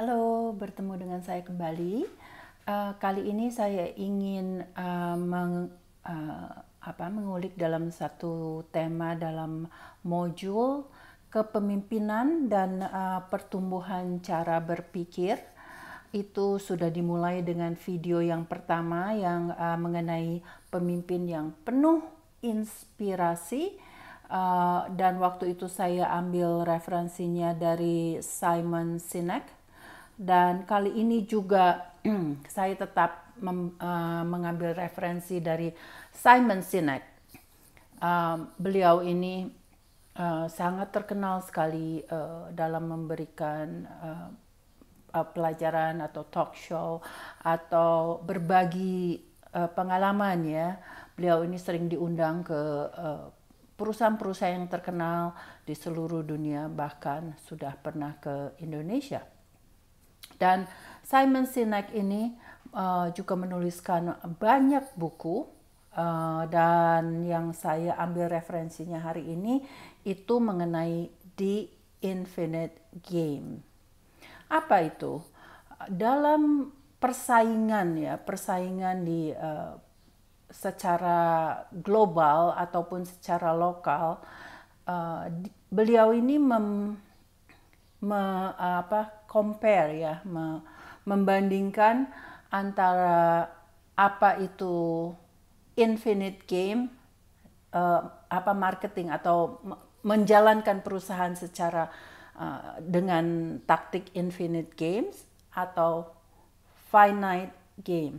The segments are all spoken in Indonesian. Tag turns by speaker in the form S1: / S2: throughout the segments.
S1: Halo, bertemu dengan saya kembali. Uh, kali ini saya ingin uh, meng, uh, apa, mengulik dalam satu tema dalam modul kepemimpinan dan uh, pertumbuhan cara berpikir. Itu sudah dimulai dengan video yang pertama yang uh, mengenai pemimpin yang penuh inspirasi. Uh, dan waktu itu saya ambil referensinya dari Simon Sinek dan kali ini juga hmm. saya tetap mem, uh, mengambil referensi dari Simon Sinek. Uh, beliau ini uh, sangat terkenal sekali uh, dalam memberikan uh, uh, pelajaran atau talk show atau berbagi uh, pengalaman ya. Beliau ini sering diundang ke perusahaan-perusahaan yang terkenal di seluruh dunia bahkan sudah pernah ke Indonesia. Dan Simon Sinek ini uh, juga menuliskan banyak buku uh, dan yang saya ambil referensinya hari ini itu mengenai The Infinite Game. Apa itu? Dalam persaingan ya, persaingan di uh, secara global ataupun secara lokal, uh, beliau ini mem, me, apa, compare ya membandingkan antara apa itu infinite game uh, apa marketing atau menjalankan perusahaan secara uh, dengan taktik infinite games atau finite game.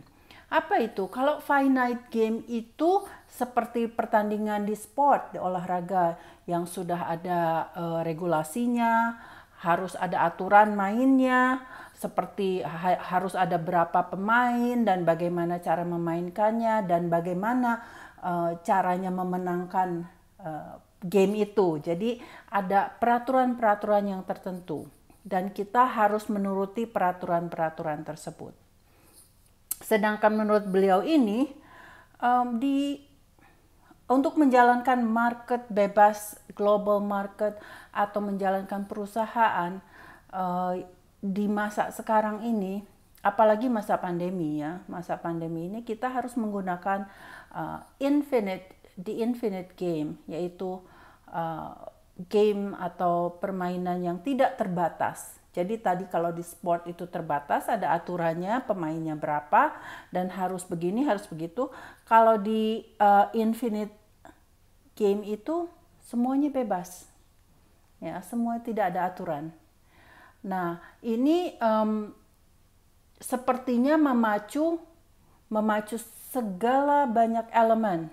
S1: Apa itu? Kalau finite game itu seperti pertandingan di sport, di olahraga yang sudah ada uh, regulasinya, harus ada aturan mainnya, seperti ha harus ada berapa pemain dan bagaimana cara memainkannya dan bagaimana uh, caranya memenangkan uh, game itu. Jadi ada peraturan-peraturan yang tertentu dan kita harus menuruti peraturan-peraturan tersebut. Sedangkan menurut beliau ini um, di untuk menjalankan market bebas global market atau menjalankan perusahaan uh, di masa sekarang ini apalagi masa pandemi ya masa pandemi ini kita harus menggunakan uh, infinite the infinite game yaitu uh, game atau permainan yang tidak terbatas jadi tadi kalau di sport itu terbatas, ada aturannya, pemainnya berapa, dan harus begini, harus begitu. Kalau di uh, infinite game itu semuanya bebas ya semua tidak ada aturan nah ini um, sepertinya memacu memacu segala banyak elemen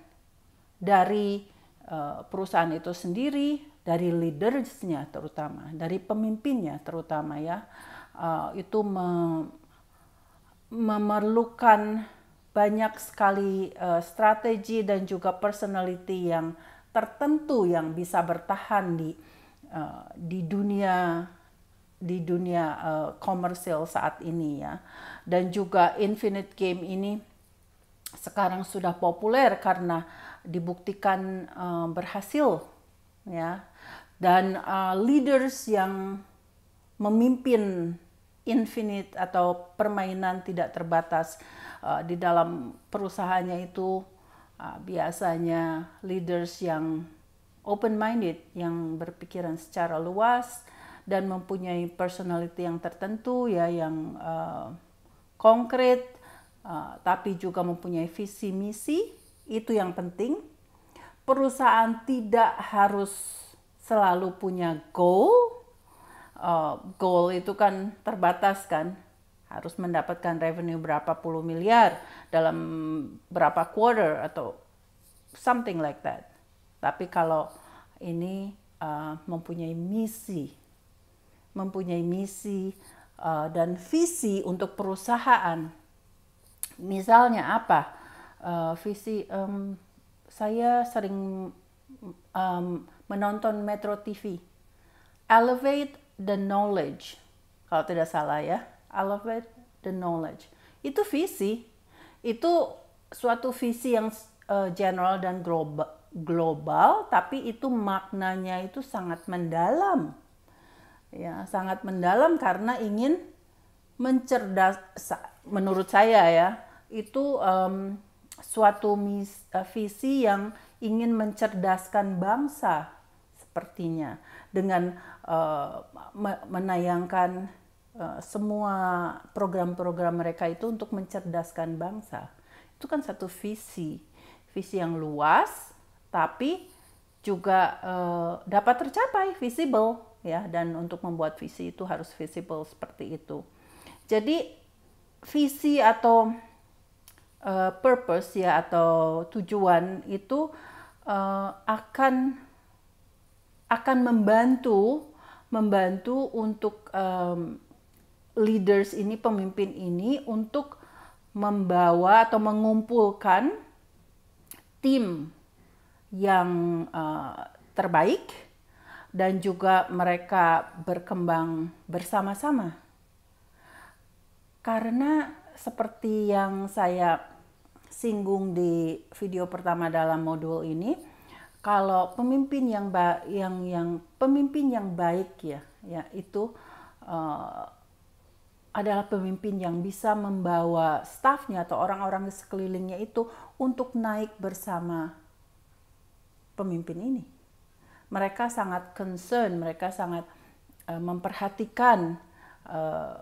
S1: dari uh, perusahaan itu sendiri dari leadersnya terutama dari pemimpinnya terutama ya uh, itu me memerlukan banyak sekali uh, strategi dan juga personality yang tertentu yang bisa bertahan di uh, di dunia di dunia uh, komersil saat ini ya. Dan juga infinite game ini sekarang sudah populer karena dibuktikan uh, berhasil ya. Dan uh, leaders yang memimpin infinite atau permainan tidak terbatas Eh, di dalam perusahaannya itu uh, biasanya leaders yang open minded, yang berpikiran secara luas dan mempunyai personality yang tertentu ya yang uh, konkret uh, tapi juga mempunyai visi misi itu yang penting. Perusahaan tidak harus selalu punya goal. Uh, goal itu kan terbatas kan harus mendapatkan revenue berapa puluh miliar dalam berapa quarter atau something like that. Tapi kalau ini uh, mempunyai misi, mempunyai misi uh, dan visi untuk perusahaan, misalnya apa uh, visi um, saya sering um, menonton Metro TV, elevate the knowledge kalau tidak salah ya it, the knowledge. Itu visi, itu suatu visi yang eh, general dan global, global, tapi itu maknanya itu sangat mendalam, ya sangat mendalam karena ingin mencerdas, menurut saya ya itu um, suatu mis, uh, visi yang ingin mencerdaskan bangsa sepertinya dengan uh, menayangkan Eh, semua program-program mereka itu untuk mencerdaskan bangsa. Itu kan satu visi, visi yang luas tapi juga uh, dapat tercapai, visible ya dan untuk membuat visi itu harus visible seperti itu. Jadi visi atau uh, purpose ya atau tujuan itu uh, akan akan membantu membantu untuk um, leaders ini, pemimpin ini untuk membawa atau mengumpulkan tim yang uh, terbaik dan juga mereka berkembang bersama-sama. Karena seperti yang saya singgung di video pertama dalam modul ini, kalau pemimpin yang ba yang yang pemimpin yang baik ya, ya itu uh, adalah pemimpin yang bisa membawa stafnya atau orang-orang di sekelilingnya itu untuk naik bersama pemimpin ini. Mereka sangat concern, mereka sangat eh, memperhatikan eh,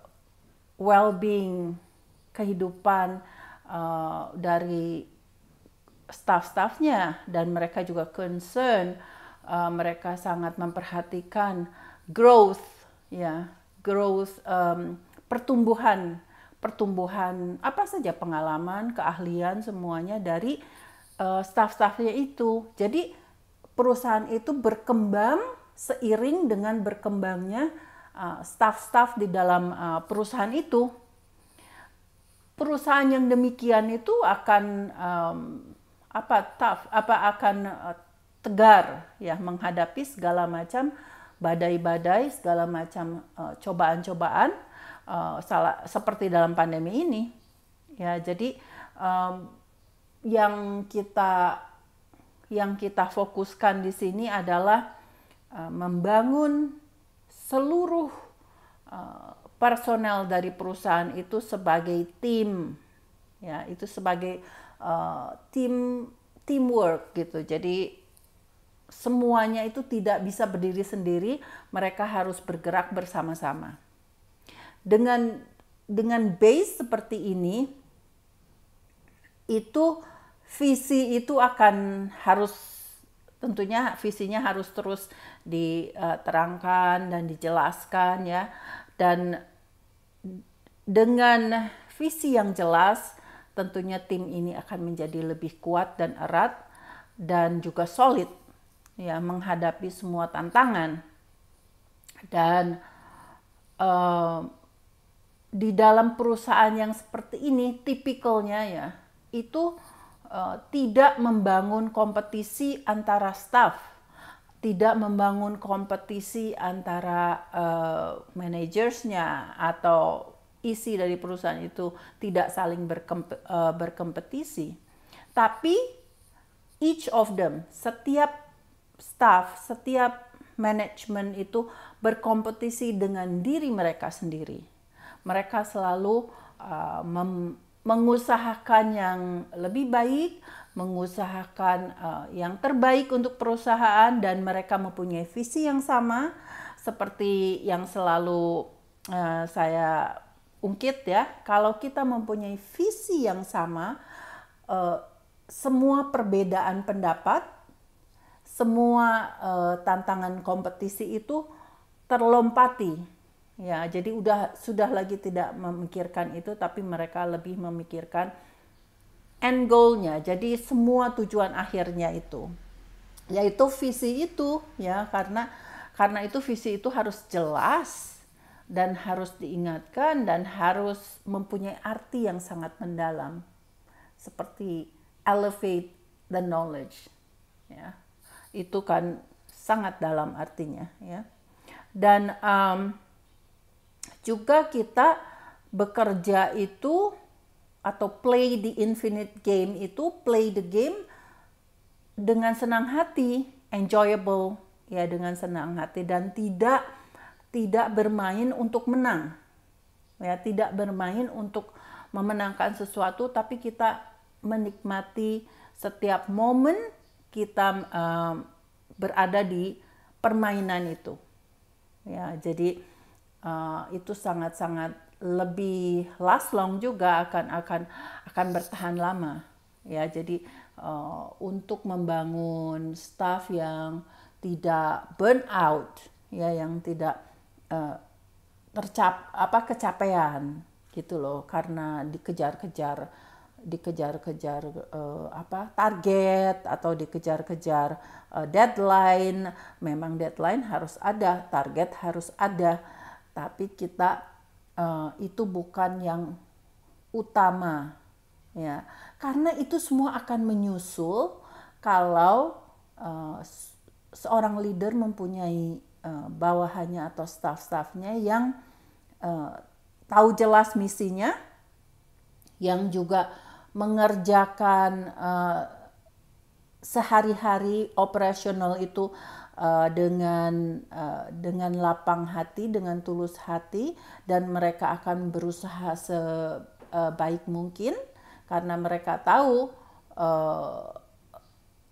S1: well-being kehidupan eh, dari staff-staffnya dan mereka juga concern, mereka sangat memperhatikan growth ya growth um, pertumbuhan pertumbuhan apa saja pengalaman keahlian semuanya dari uh, staff-staffnya itu jadi perusahaan itu berkembang seiring dengan berkembangnya uh, staff-staff di dalam uh, perusahaan itu perusahaan yang demikian itu akan um, apa tough apa akan uh, tegar ya menghadapi segala macam badai-badai segala macam uh, cobaan-cobaan Eh, salah seperti dalam pandemi ini ya jadi um, yang kita yang kita fokuskan di sini adalah uh, membangun seluruh uh, personel dari perusahaan itu sebagai tim ya itu sebagai uh, tim teamwork gitu jadi semuanya itu tidak bisa berdiri sendiri mereka harus bergerak bersama-sama dengan dengan base seperti ini itu visi itu akan harus tentunya visinya harus terus diterangkan dan dijelaskan ya dan dengan visi yang jelas tentunya tim ini akan menjadi lebih kuat dan erat dan juga solid ya menghadapi semua tantangan dan uh, di dalam perusahaan yang seperti ini tipikalnya ya itu uh, tidak membangun kompetisi antara staff, tidak membangun kompetisi antara uh, manajersnya atau isi dari perusahaan itu tidak saling berkemp uh, berkompetisi, tapi each of them setiap staff, setiap manajemen itu berkompetisi dengan diri mereka sendiri mereka selalu uh, mengusahakan yang lebih baik, mengusahakan uh, yang terbaik untuk perusahaan dan mereka mempunyai visi yang sama seperti yang selalu uh, saya ungkit ya. Kalau kita mempunyai visi yang sama, uh, semua perbedaan pendapat, semua uh, tantangan kompetisi itu terlompati Ya, jadi udah sudah lagi tidak memikirkan itu tapi mereka lebih memikirkan end goalnya. Jadi semua tujuan akhirnya itu yaitu visi itu ya karena karena itu visi itu harus jelas dan harus diingatkan dan harus mempunyai arti yang sangat mendalam seperti elevate the knowledge ya itu kan sangat dalam artinya ya dan um, juga kita bekerja itu atau play the infinite game itu play the game dengan senang hati, enjoyable ya dengan senang hati dan tidak tidak bermain untuk menang. Ya, tidak bermain untuk memenangkan sesuatu tapi kita menikmati setiap momen kita um, berada di permainan itu. Ya, jadi Eh, itu sangat-sangat lebih last long juga akan akan akan bertahan lama ya jadi uh, untuk membangun staff yang tidak burn out ya yang tidak uh, tercap apa kecapean gitu loh karena dikejar-kejar dikejar-kejar uh, apa target atau dikejar-kejar uh, deadline memang deadline harus ada target harus ada tapi kita uh, itu bukan yang utama ya karena itu semua akan menyusul kalau uh, seorang leader mempunyai uh, bawahannya atau staff-staffnya yang uh, tahu jelas misinya yang juga mengerjakan uh, sehari-hari operasional itu uh, dengan uh, dengan lapang hati, dengan tulus hati dan mereka akan berusaha sebaik eh, mungkin karena mereka tahu uh,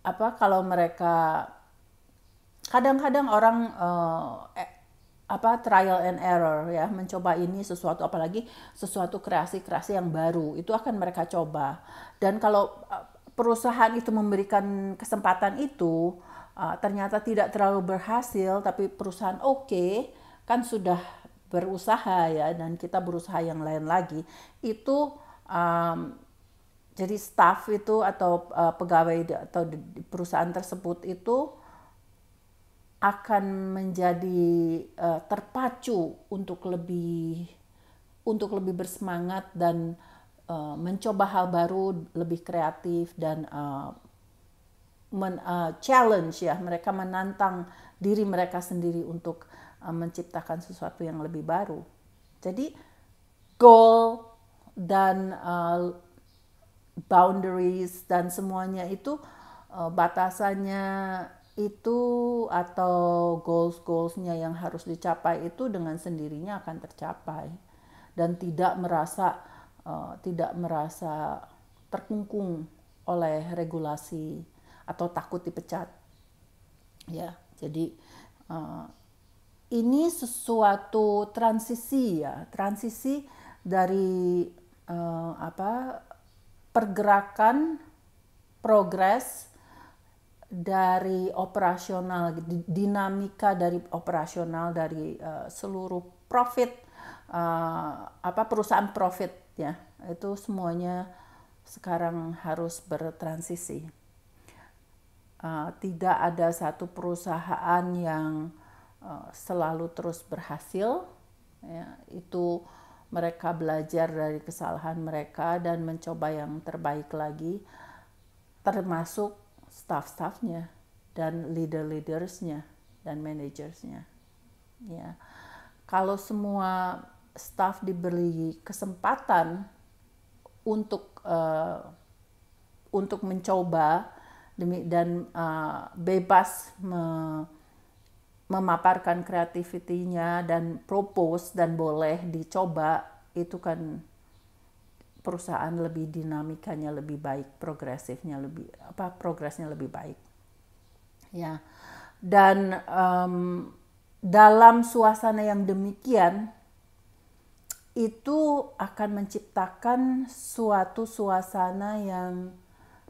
S1: apa kalau mereka kadang-kadang orang uh, eh, apa trial and error ya mencoba ini sesuatu apalagi sesuatu kreasi-kreasi yang baru itu akan mereka coba dan kalau perusahaan itu memberikan kesempatan itu uh, ternyata tidak terlalu berhasil tapi perusahaan oke okay, kan sudah berusaha ya dan kita berusaha yang lain lagi itu um, jadi staff itu atau uh, pegawai di, atau di, di perusahaan tersebut itu akan menjadi uh, terpacu untuk lebih untuk lebih bersemangat dan Eh, mencoba hal baru, lebih kreatif dan uh, men, uh, challenge ya mereka menantang diri mereka sendiri untuk uh, menciptakan sesuatu yang lebih baru. Jadi goal dan uh, boundaries dan semuanya itu uh, batasannya itu atau goals goalsnya yang harus dicapai itu dengan sendirinya akan tercapai dan tidak merasa uh, tidak merasa terkungkung oleh regulasi atau takut dipecat. Ya, jadi uh, ini sesuatu transisi ya, transisi dari uh, apa pergerakan progres dari operasional dinamika dari operasional dari uh, seluruh profit uh, apa perusahaan profit ya itu semuanya sekarang harus bertransisi uh, tidak ada satu perusahaan yang uh, selalu terus berhasil ya itu mereka belajar dari kesalahan mereka dan mencoba yang terbaik lagi termasuk staff-staffnya dan leader-leadersnya dan managersnya ya kalau semua staff diberi kesempatan untuk uh, untuk mencoba demi dan uh, bebas me, memaparkan kreativitinya dan propose dan boleh dicoba itu kan perusahaan lebih dinamikanya lebih baik progresifnya lebih apa progresnya lebih baik ya dan um, dalam suasana yang demikian itu akan menciptakan suatu suasana yang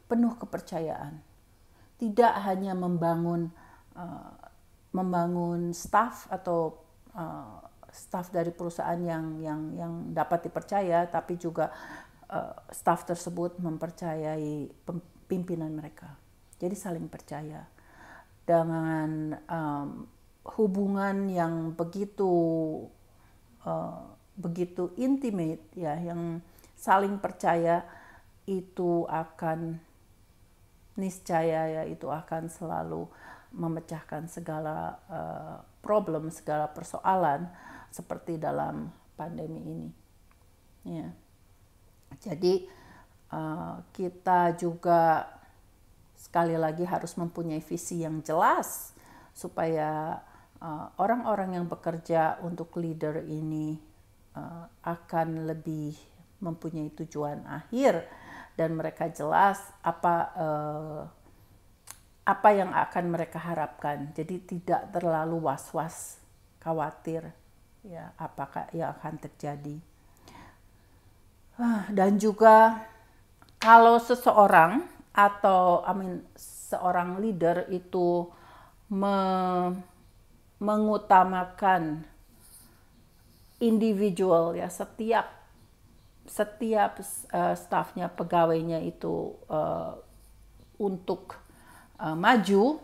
S1: penuh kepercayaan. Tidak hanya membangun uh, membangun staff atau uh, staff dari perusahaan yang yang yang dapat dipercaya, tapi juga uh, staff tersebut mempercayai pimpinan mereka. Jadi saling percaya dengan um, hubungan yang begitu uh, begitu intimate ya yang saling percaya itu akan niscaya ya itu akan selalu memecahkan segala uh, problem segala persoalan seperti dalam pandemi ini ya jadi uh, kita juga sekali lagi harus mempunyai visi yang jelas supaya eh, orang-orang uh, yang bekerja untuk leader ini Eh, akan lebih mempunyai tujuan akhir dan mereka jelas apa uh, apa yang akan mereka harapkan. Jadi tidak terlalu was-was, khawatir ya apakah yang akan terjadi. Ah, dan juga kalau seseorang atau I mean seorang leader itu me mengutamakan individual ya setiap setiap uh, eh, stafnya pegawainya itu uh, untuk uh, maju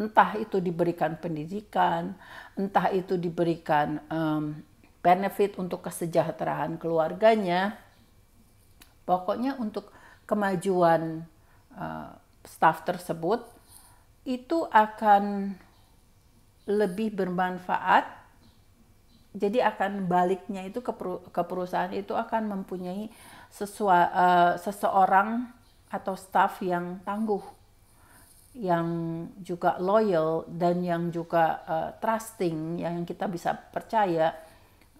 S1: entah itu diberikan pendidikan entah itu diberikan um, benefit untuk kesejahteraan keluarganya pokoknya untuk kemajuan uh, staf tersebut itu akan lebih bermanfaat jadi akan baliknya itu ke, peru ke perusahaan itu akan mempunyai sesua, uh, seseorang atau staff yang tangguh, yang juga loyal dan yang juga uh, trusting, yang kita bisa percaya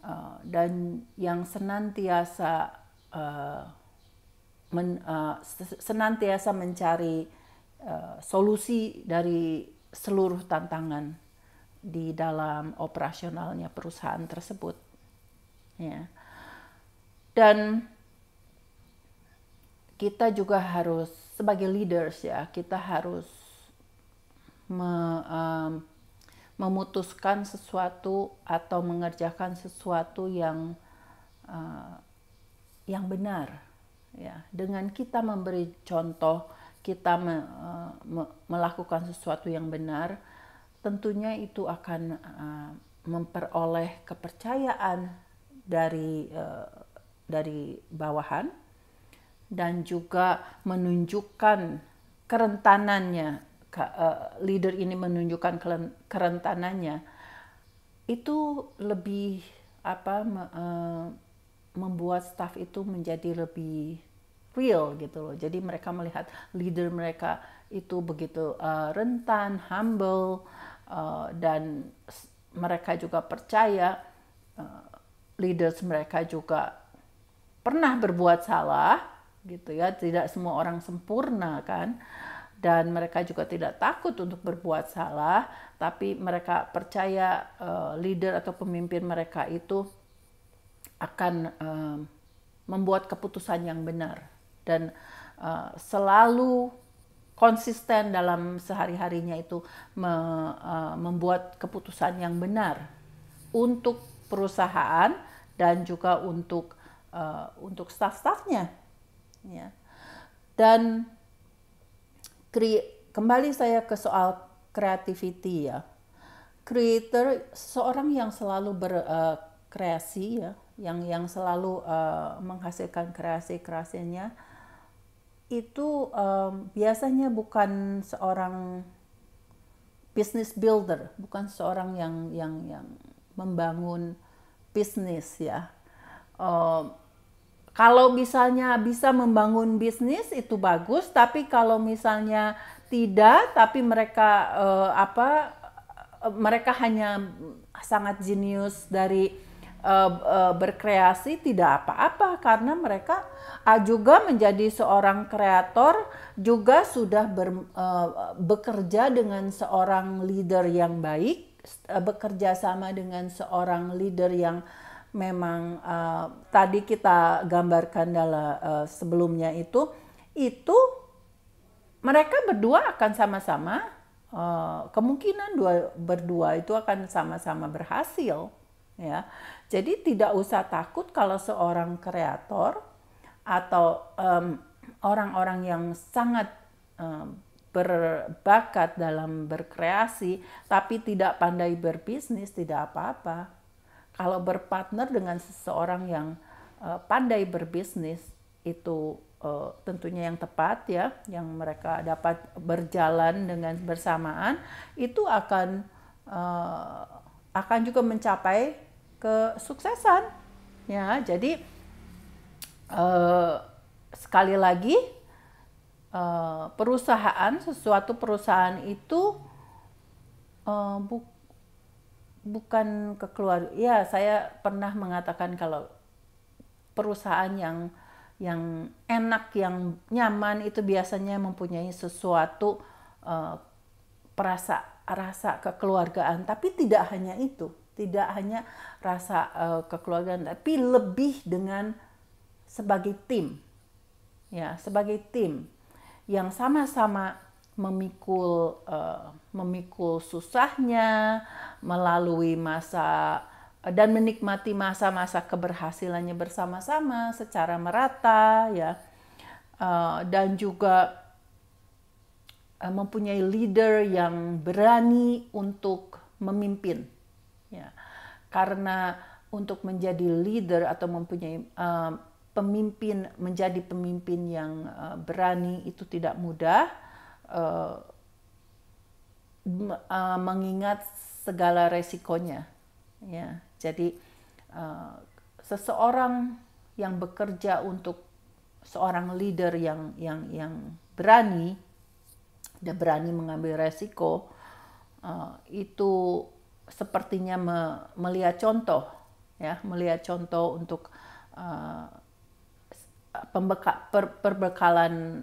S1: uh, dan yang senantiasa uh, men, uh, senantiasa mencari uh, solusi dari seluruh tantangan di dalam operasionalnya perusahaan tersebut. Ya. Dan kita juga harus sebagai leaders ya, kita harus me, um, memutuskan sesuatu atau mengerjakan sesuatu yang uh, yang benar ya. Dengan kita memberi contoh, kita me, eh, me, melakukan sesuatu yang benar, tentunya itu akan uh, memperoleh kepercayaan dari uh, dari bawahan dan juga menunjukkan kerentanannya uh, leader ini menunjukkan kerentanannya itu lebih apa uh, membuat staff itu menjadi lebih real gitu loh jadi mereka melihat leader mereka itu begitu uh, rentan humble Eh, dan mereka juga percaya eh, leaders mereka juga pernah berbuat salah gitu ya tidak semua orang sempurna kan dan mereka juga tidak takut untuk berbuat salah tapi mereka percaya eh, leader atau pemimpin mereka itu akan membuat keputusan yang benar dan selalu konsisten dalam sehari-harinya itu me, uh, membuat keputusan yang benar untuk perusahaan dan juga untuk uh, untuk staff-staffnya ya. dan kembali saya ke soal creativity ya creator seorang yang selalu berkreasi e, uh, ya yang yang selalu uh, menghasilkan kreasi kreasinya itu um, biasanya bukan seorang business builder, bukan seorang yang yang yang membangun bisnis ya. Um, kalau misalnya bisa membangun bisnis itu bagus, tapi kalau misalnya tidak, tapi mereka uh, apa? Mereka hanya sangat jenius dari Eh, eh, berkreasi tidak apa-apa karena mereka juga menjadi seorang kreator juga sudah ber, eh, bekerja dengan seorang leader yang baik bekerja sama dengan seorang leader yang memang tadi kita gambarkan dalam sebelumnya itu itu mereka berdua akan sama-sama kemungkinan dua berdua itu akan sama-sama berhasil ya jadi tidak usah takut kalau seorang kreator atau orang orang-orang yang sangat um, berbakat dalam berkreasi tapi tidak pandai berbisnis tidak apa-apa. Kalau berpartner dengan seseorang yang uh, pandai berbisnis itu uh, tentunya yang tepat ya, yang mereka dapat berjalan dengan bersamaan itu akan uh, akan juga mencapai kesuksesan. Ya, jadi eh, sekali lagi eh, perusahaan sesuatu perusahaan itu eh, bu, bukan kekeluarga. Ya, saya pernah mengatakan kalau perusahaan yang yang enak, yang nyaman itu biasanya mempunyai sesuatu eh, perasa rasa kekeluargaan, tapi tidak hanya itu. Tidak hanya rasa uh, kekeluargaan, tapi lebih dengan sebagai tim. Ya, sebagai tim yang sama-sama memikul uh, memikul susahnya, melalui masa eh, dan menikmati masa-masa keberhasilannya bersama-sama secara merata ya. Uh, dan juga mempunyai leader yang berani untuk memimpin. Ya. Karena untuk menjadi leader atau mempunyai uh, pemimpin menjadi pemimpin yang uh, berani itu tidak mudah uh, uh, mengingat segala resikonya ya jadi uh, seseorang yang bekerja untuk seorang leader yang yang yang berani dan berani mengambil resiko uh, itu sepertinya me, melihat contoh ya melihat contoh untuk uh, pembeka, per, perbekalan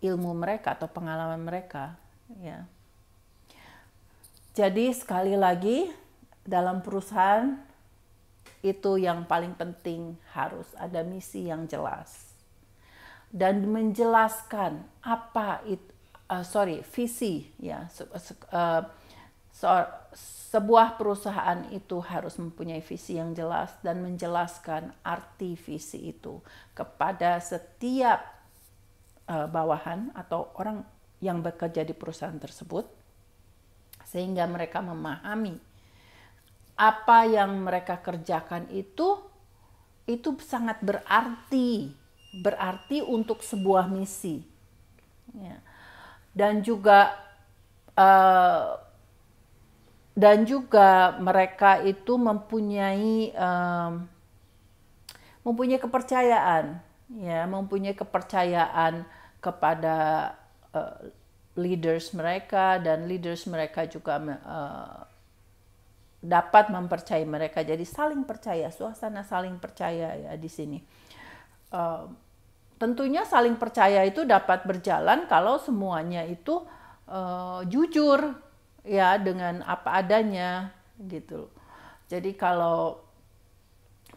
S1: ilmu mereka atau pengalaman mereka ya jadi sekali lagi dalam perusahaan itu yang paling penting harus ada misi yang jelas dan menjelaskan apa itu uh, eh, sorry visi ya uh, sebuah perusahaan itu harus mempunyai visi yang jelas dan menjelaskan arti visi itu kepada setiap eh, bawahan atau orang yang bekerja di perusahaan tersebut sehingga mereka memahami apa yang mereka kerjakan itu itu sangat berarti berarti untuk sebuah misi ya. dan juga uh, dan juga mereka itu mempunyai um, mempunyai kepercayaan ya mempunyai kepercayaan kepada uh, leaders mereka dan leaders mereka juga uh, dapat mempercayai mereka jadi saling percaya suasana saling percaya ya di sini uh, tentunya saling percaya itu dapat berjalan kalau semuanya itu uh, jujur ya dengan apa adanya gitu. Jadi kalau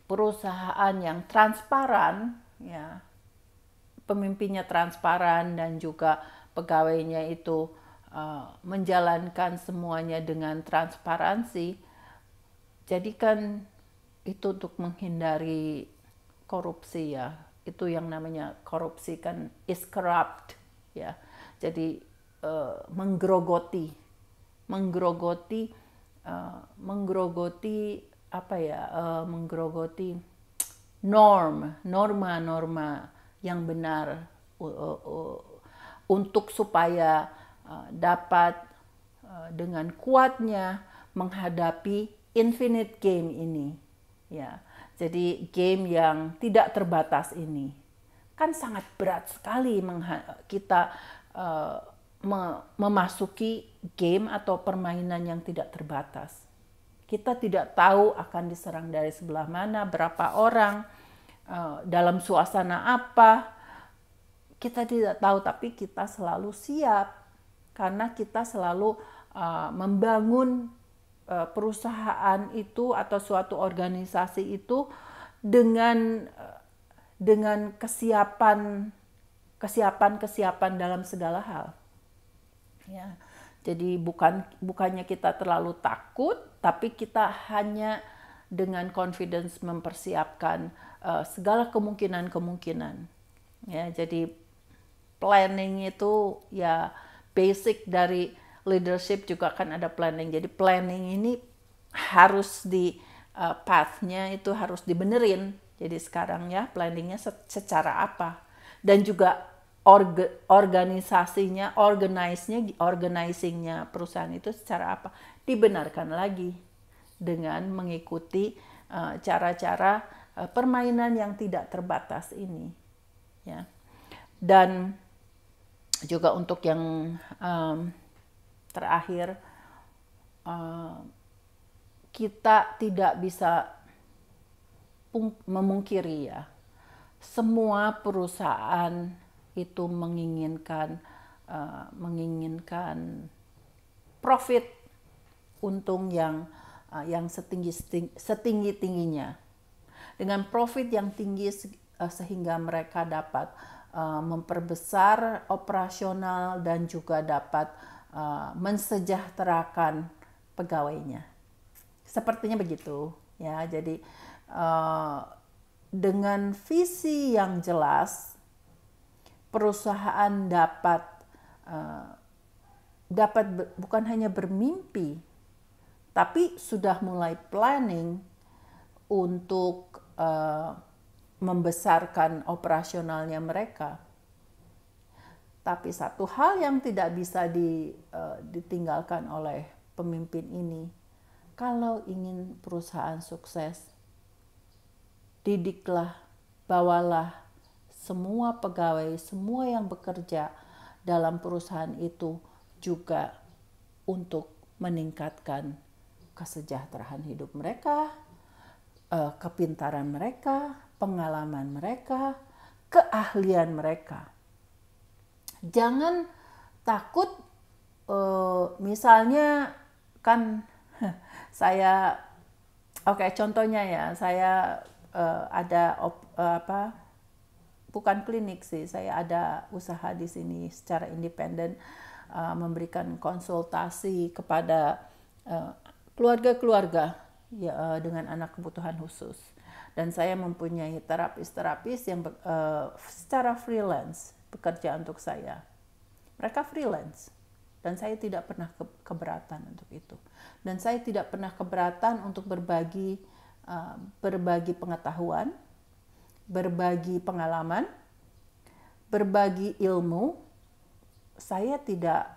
S1: perusahaan yang transparan ya pemimpinnya transparan dan juga pegawainya itu uh, menjalankan semuanya dengan transparansi. Jadi kan itu untuk menghindari korupsi ya. Itu yang namanya korupsi kan is corrupt ya. Jadi uh, menggerogoti menggerogoti uh, menggerogoti apa ya uh, menggerogoti norm norma-norma yang benar uh, uh, untuk supaya uh, dapat uh, dengan kuatnya menghadapi infinite game ini ya jadi game yang tidak terbatas ini kan sangat berat sekali kita uh, memasuki game atau permainan yang tidak terbatas. Kita tidak tahu akan diserang dari sebelah mana, berapa orang, eh, dalam suasana apa. Kita tidak tahu, tapi kita selalu siap karena kita selalu eh, membangun eh, perusahaan itu atau suatu organisasi itu dengan dengan kesiapan kesiapan kesiapan dalam segala hal. Ya. Jadi bukan bukannya kita terlalu takut, tapi kita hanya dengan confidence mempersiapkan uh, segala kemungkinan-kemungkinan. Ya, jadi planning itu ya basic dari leadership juga kan ada planning. Jadi planning ini harus di uh, pathnya itu harus dibenerin. Jadi sekarang ya planningnya secara apa dan juga orga, organisasinya, organize-nya, perusahaan itu secara apa? Dibenarkan lagi dengan mengikuti eh, cara-cara uh, uh, permainan yang tidak terbatas ini, ya. Dan juga untuk yang um, terakhir, uh, kita tidak bisa memungkiri ya, semua perusahaan itu menginginkan uh, menginginkan profit untung yang uh, yang setinggi setinggi tingginya dengan profit yang tinggi uh, sehingga mereka dapat uh, memperbesar operasional dan juga dapat uh, mensejahterakan pegawainya sepertinya begitu ya jadi uh, dengan visi yang jelas perusahaan dapat uh, dapat bukan hanya bermimpi tapi sudah mulai planning untuk uh, membesarkan operasionalnya mereka. Tapi satu hal yang tidak bisa di, uh, ditinggalkan oleh pemimpin ini, kalau ingin perusahaan sukses, didiklah, bawalah semua pegawai, semua yang bekerja dalam perusahaan itu juga untuk meningkatkan kesejahteraan hidup mereka, eh, kepintaran mereka, pengalaman mereka, keahlian mereka. Jangan takut, eh, misalnya kan saya, oke okay, contohnya ya, saya eh, ada op, apa bukan klinik sih, saya ada usaha di sini secara independen uh, memberikan konsultasi kepada eh, keluarga-keluarga uh, ya, uh, dengan anak kebutuhan khusus. Dan saya mempunyai terapis-terapis yang uh, secara freelance bekerja untuk saya. Mereka freelance dan saya tidak pernah ke keberatan untuk itu dan saya tidak pernah keberatan untuk berbagi uh, berbagi pengetahuan berbagi pengalaman, berbagi ilmu. Saya tidak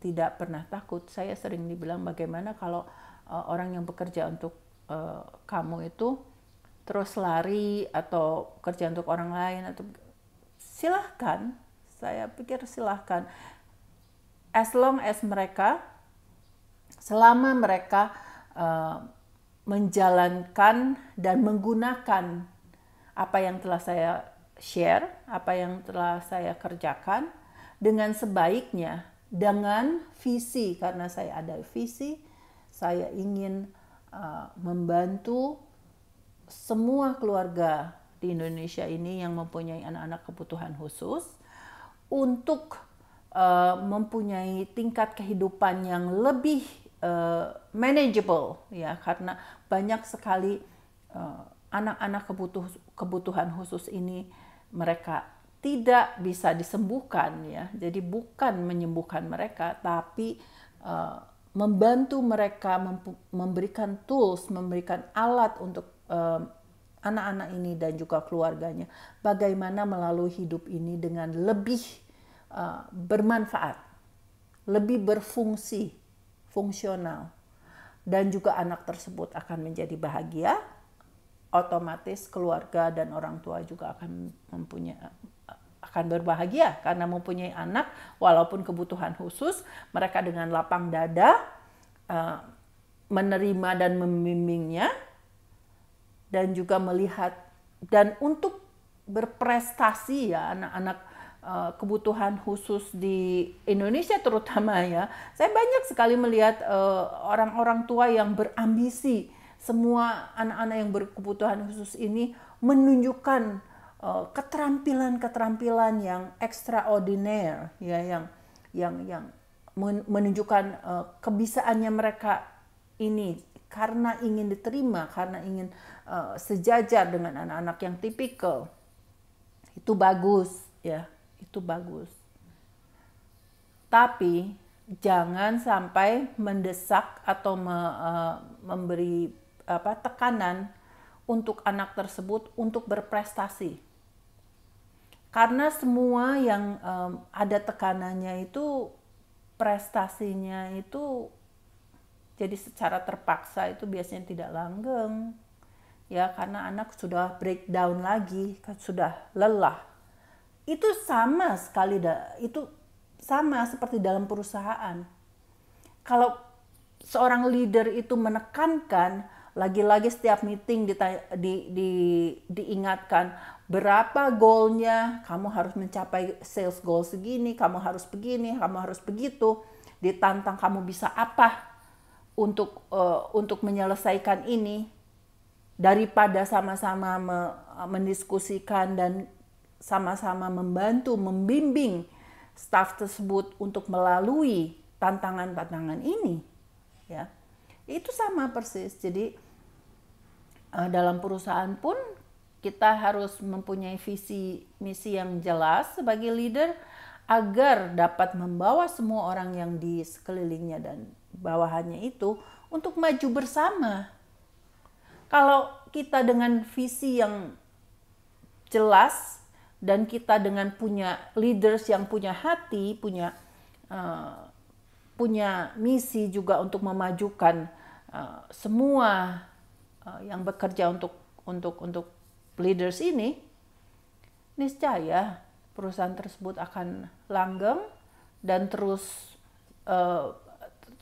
S1: tidak pernah takut. Saya sering dibilang bagaimana kalau uh, orang yang bekerja untuk uh, kamu itu terus lari atau kerja untuk orang lain atau silahkan. Saya pikir silahkan. As long as mereka selama mereka uh, menjalankan dan menggunakan apa yang telah saya share, apa yang telah saya kerjakan dengan sebaiknya, dengan visi karena saya ada visi, saya ingin uh, membantu semua keluarga di Indonesia ini yang mempunyai anak-anak kebutuhan khusus untuk uh, mempunyai tingkat kehidupan yang lebih uh, manageable ya karena banyak sekali uh, anak-anak kebutuh, kebutuhan khusus ini mereka tidak bisa disembuhkan ya. Jadi bukan menyembuhkan mereka tapi uh, membantu mereka memberikan tools, memberikan alat untuk eh, anak-anak uh, ini dan juga keluarganya bagaimana melalui hidup ini dengan lebih uh, bermanfaat, lebih berfungsi, fungsional dan juga anak tersebut akan menjadi bahagia otomatis keluarga dan orang tua juga akan mempunyai akan berbahagia karena mempunyai anak walaupun kebutuhan khusus mereka dengan lapang dada eh, menerima dan membimbingnya dan juga melihat dan untuk berprestasi ya anak-anak eh, kebutuhan khusus di Indonesia terutama ya saya banyak sekali melihat eh, orang-orang tua yang berambisi semua anak-anak yang berkebutuhan khusus ini menunjukkan eh, keterampilan-keterampilan uh, yang extraordinary ya yang yang yang menunjukkan uh, kebisaannya mereka ini karena ingin diterima, karena ingin uh, sejajar dengan anak-anak yang tipikal. Itu bagus ya, itu bagus. Tapi jangan sampai mendesak atau me, uh, memberi apa tekanan untuk anak tersebut untuk berprestasi. Karena semua yang um, ada tekanannya itu prestasinya itu jadi secara terpaksa itu biasanya tidak langgeng. Ya, karena anak sudah breakdown lagi, kan sudah lelah. Itu sama sekali itu sama seperti dalam perusahaan. Kalau seorang leader itu menekankan lagi-lagi setiap meeting ditanya, di, di, diingatkan berapa goalnya, kamu harus mencapai sales goal segini, kamu harus begini, kamu harus begitu, ditantang kamu bisa apa untuk uh, untuk menyelesaikan ini daripada sama-sama me, mendiskusikan dan sama-sama membantu, membimbing staff tersebut untuk melalui tantangan-tantangan ini, ya itu sama persis jadi Eh, dalam perusahaan pun kita harus mempunyai visi misi yang jelas sebagai leader agar dapat membawa semua orang yang di sekelilingnya dan bawahannya itu untuk maju bersama. Kalau kita dengan visi yang jelas dan kita dengan punya leaders yang punya hati, punya uh, punya misi juga untuk memajukan uh, semua uh, yang bekerja untuk untuk untuk leaders ini niscaya perusahaan tersebut akan langgeng dan terus uh,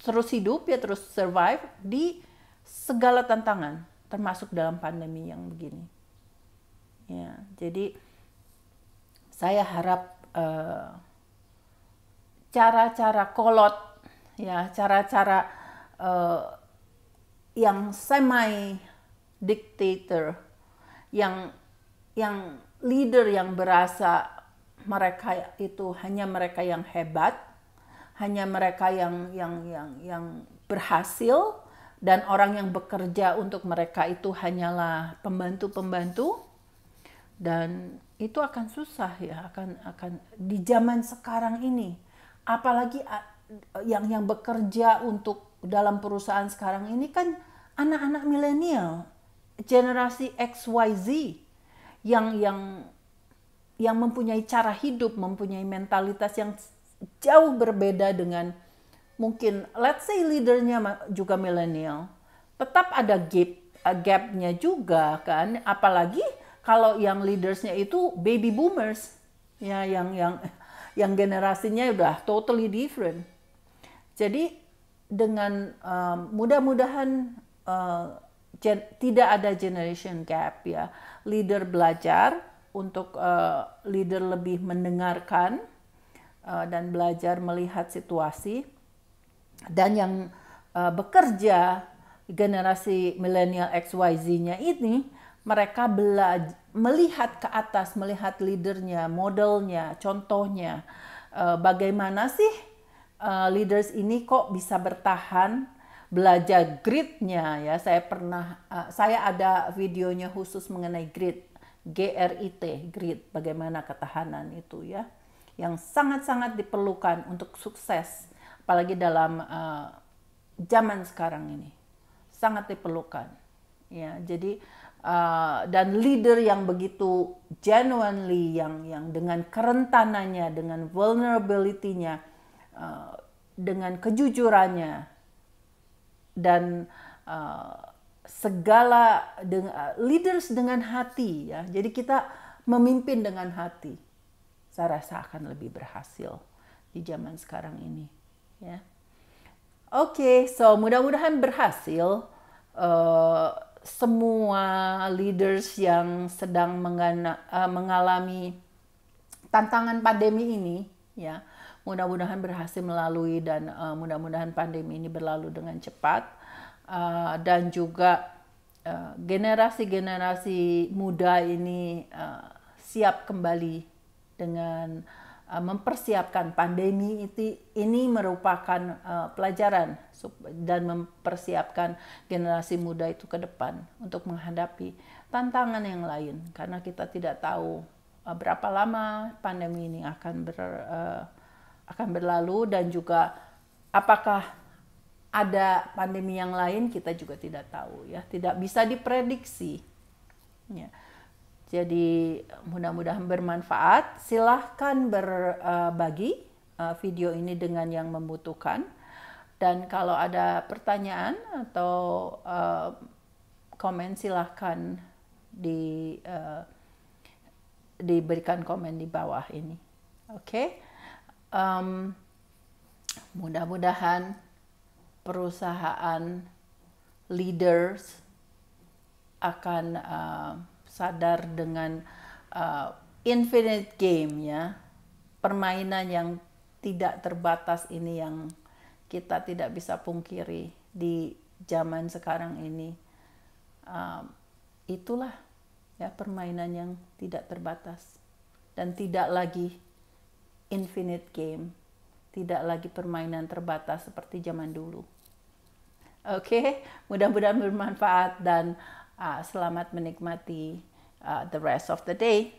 S1: terus hidup ya terus survive di segala tantangan termasuk dalam pandemi yang begini ya jadi saya harap eh, cara-cara uh, kolot ya cara-cara uh, yang semai dictator yang yang leader yang berasa mereka itu hanya mereka yang hebat, hanya mereka yang yang yang yang berhasil dan orang yang bekerja untuk mereka itu hanyalah pembantu-pembantu dan itu akan susah ya akan akan di zaman sekarang ini apalagi yang yang bekerja untuk dalam perusahaan sekarang ini kan anak-anak milenial generasi XYZ yang yang yang mempunyai cara hidup, mempunyai mentalitas yang jauh berbeda dengan mungkin let's say leadernya juga milenial. Tetap ada gap eh, gapnya juga kan, apalagi kalau yang leadersnya itu baby boomers ya yang yang yang generasinya udah totally different. Jadi dengan um, mudah-mudahan eh, gen, tidak ada generation gap ya. Leader belajar untuk uh, leader lebih mendengarkan uh, dan belajar melihat situasi dan yang uh, bekerja generasi milenial XYZ-nya ini mereka belajar melihat ke atas, melihat leadernya, modelnya, contohnya. bagaimana sih leaders ini kok bisa bertahan belajar gridnya ya saya pernah uh, saya ada videonya khusus mengenai grid GRIT grid bagaimana ketahanan itu ya yang sangat-sangat diperlukan untuk sukses apalagi dalam uh, zaman sekarang ini sangat diperlukan ya jadi uh, dan leader yang begitu genuinely yang yang dengan kerentanannya dengan vulnerability-nya uh, dengan kejujurannya dan uh, segala deng uh, leaders dengan hati ya. Jadi kita memimpin dengan hati. Saya rasa akan lebih berhasil di zaman sekarang ini ya. Oke, okay, so mudah-mudahan berhasil uh, semua leaders yang sedang uh, mengalami tantangan pandemi ini ya mudah-mudahan berhasil melalui dan uh, mudah-mudahan pandemi ini berlalu dengan cepat uh, dan juga eh, generasi-generasi muda ini uh, siap kembali dengan uh, mempersiapkan pandemi itu ini merupakan uh, pelajaran dan mempersiapkan generasi muda itu ke depan untuk menghadapi tantangan yang lain karena kita tidak tahu uh, berapa lama pandemi ini akan ber uh, akan berlalu dan juga apakah ada pandemi yang lain kita juga tidak tahu ya tidak bisa diprediksi ya. jadi mudah-mudahan bermanfaat silahkan berbagi eh, eh, video ini dengan yang membutuhkan dan kalau ada pertanyaan atau eh, komen silahkan di diberikan komen di bawah ini oke okay? um, mudah-mudahan perusahaan leaders akan uh, sadar dengan uh, infinite game ya permainan yang tidak terbatas ini yang kita tidak bisa pungkiri di zaman sekarang ini um, itulah ya permainan yang tidak terbatas dan tidak lagi infinite game, tidak lagi permainan terbatas seperti zaman dulu. Oke, okay? mudah-mudahan bermanfaat dan uh, selamat menikmati uh, the rest of the day.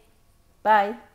S1: Bye.